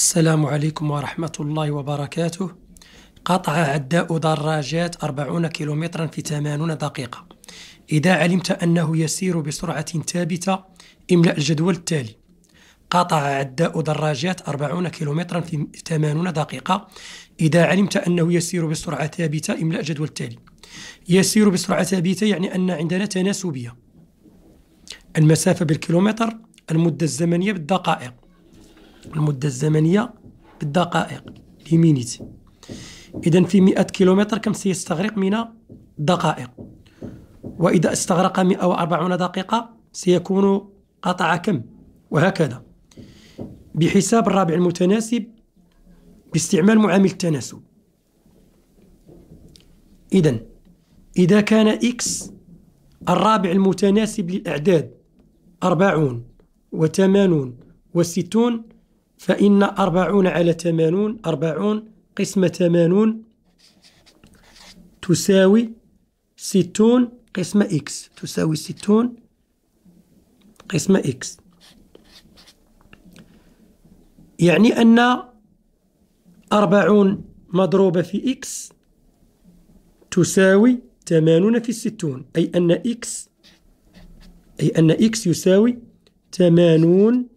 السلام عليكم ورحمة الله وبركاته قطع عداء دراجات 40 كيلومترا في 80 دقيقة إذا علمت أنه يسير بسرعة ثابتة املأ الجدول التالي قطع عداء دراجات 40 كيلومترا في 80 دقيقة إذا علمت أنه يسير بسرعة ثابتة املأ الجدول التالي يسير بسرعة ثابتة يعني أن عندنا تناسبية المسافة بالكيلومتر المدة الزمنية بالدقائق المده الزمنيه بالدقائق لي مينيت اذا في 100 كيلومتر كم سيستغرق من دقائق واذا استغرق 140 دقيقه سيكون قطع كم وهكذا بحساب الرابع المتناسب باستعمال معامل التناسب إذا إذا كان إكس الرابع المتناسب للأعداد 40 و80 و60 فإن أربعون على ثمانون أربعون قسمة ثمانون تساوي ستون قسمة إكس تساوي ستون قسمة إكس يعني أن أربعون مضروبة في إكس تساوي ثمانون في الستون أي أن إكس أي أن إكس يساوي ثمانون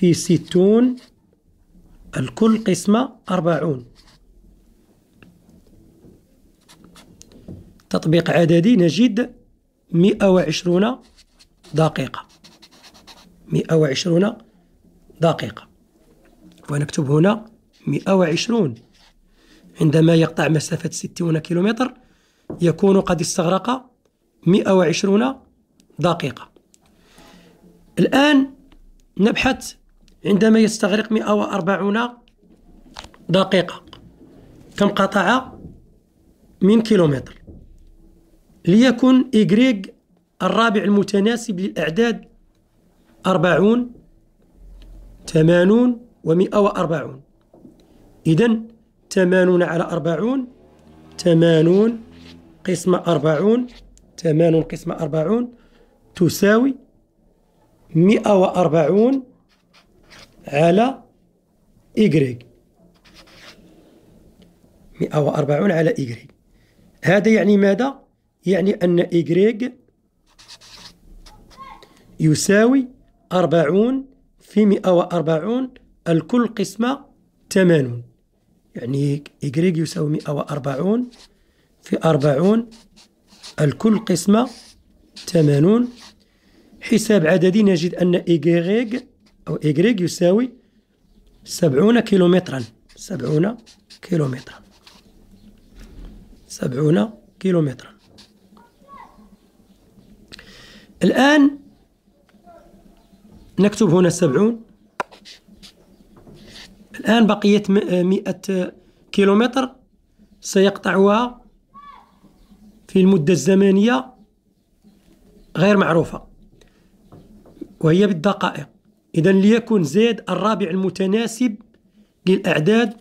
في ستون الكل قسمة أربعون تطبيق عددي نجد مئة وعشرون دقيقة مئة وعشرون دقيقة ونكتب هنا مئة وعشرون عندما يقطع مسافة ستون كيلومتر يكون قد استغرق مئة وعشرون دقيقة الآن نبحث عندما يستغرق 140 دقيقة كم قطع من كيلومتر ليكن إيغريغ الرابع المتناسب للأعداد 40 80 و 140 إذن 80 على 40 80 قسمة 40 80 قسمة 40 تساوي 140 على مئة 140 على إيكغيك هذا يعني ماذا؟ يعني أن إيكغيك يساوي 40 في 140 الكل قسمة 80 يعني إيكغيك يساوي 140 في 40 الكل قسمة 80 حساب عددي نجد أن إيكغيك أو إيجريج يساوي سبعون كيلومترا سبعون كيلومترا سبعون كيلومترا الآن نكتب هنا سبعون الآن بقية مئة كيلومتر سيقطعها في المدة الزمنية غير معروفة وهي بالدقائق إذا ليكن زاد الرابع المتناسب للأعداد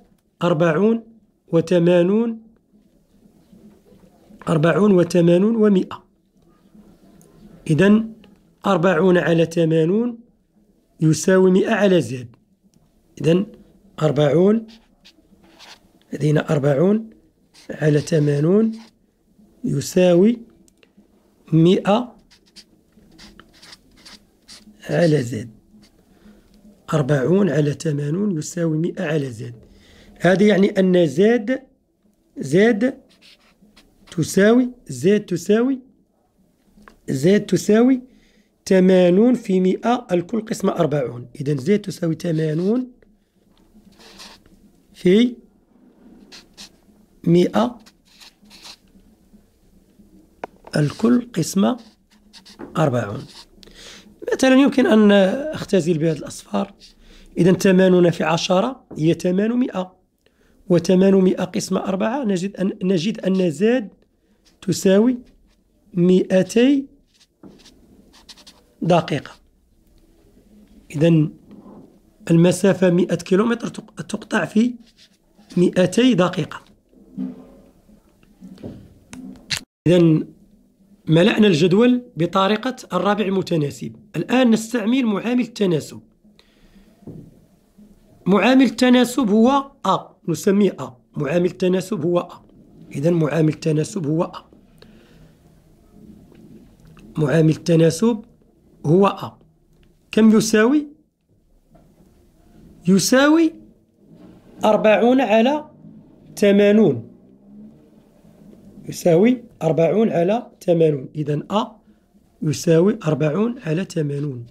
أربعون وثمانون أربعون وثمانون ومئة إذا أربعون على ثمانون يساوي مئة على زاد إذا أربعون لدينا أربعون على ثمانون يساوي مئة على زاد 40 على 80 يساوي 100 على زاد هذا يعني أن زاد زاد تساوي زاد تساوي زاد تساوي 80 في 100 الكل قسمة 40 إذا زاد تساوي 80 في 100 الكل قسمة 40 مثلا يمكن أن أختزل بهذه الأصفار إذا 80 في 10 هي 800 و800 قسمة 4 نجد أن نجد أن زاد تساوي 200 دقيقة إذا المسافة 100 كيلومتر تقطع في 200 دقيقة إذا ملأنا الجدول بطريقة الرابع المتناسب الآن نستعمل معامل التناسب معامل التناسب هو أ نسميه أ معامل التناسب هو أ إذا معامل التناسب هو أ معامل التناسب هو أ كم يساوي؟ يساوي أربعون على ثمانون يساوي 40 على 80 إذا أ يساوي 40 على 80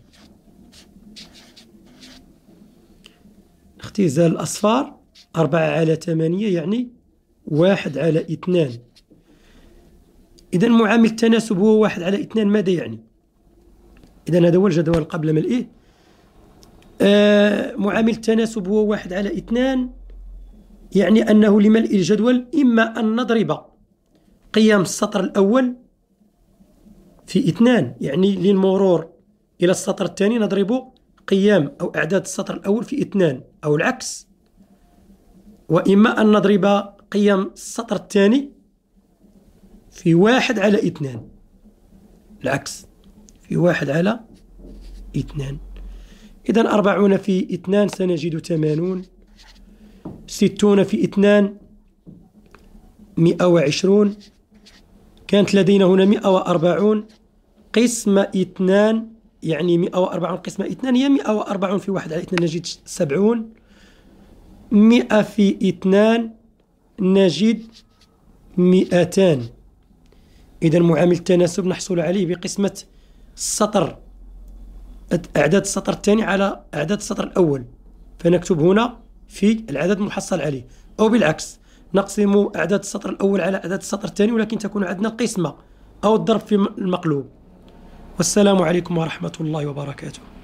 اختزال الأصفار 4 على 8 يعني 1 على 2 إذا معامل التناسب هو 1 على 2 ماذا يعني؟ إذا هذا هو الجدول قبل ملئه آه معامل التناسب هو 1 على 2 يعني أنه لملء الجدول إما أن نضرب قيام السطر الأول في اثنان يعني للمرور إلى السطر الثاني نضرب قيام أو أعداد السطر الأول في اثنان أو العكس وإما أن نضرب قيام السطر الثاني في واحد على اثنان العكس في واحد على اثنان إذا أربعون في اثنان سنجد ثمانون ستون في اثنان مئة وعشرون كانت لدينا هنا 140 قسمة 2 يعني 140 قسمة 2 هي 140 في 1 على 2 نجد 70 100 في 2 نجد 200 إذا معامل التناسب نحصل عليه بقسمة السطر أعداد السطر الثاني على أعداد السطر الأول فنكتب هنا في العدد المحصل عليه أو بالعكس نقسم أعداد السطر الأول على أعداد السطر الثاني ولكن تكون عندنا قسمة أو الضرب في المقلوب والسلام عليكم ورحمة الله وبركاته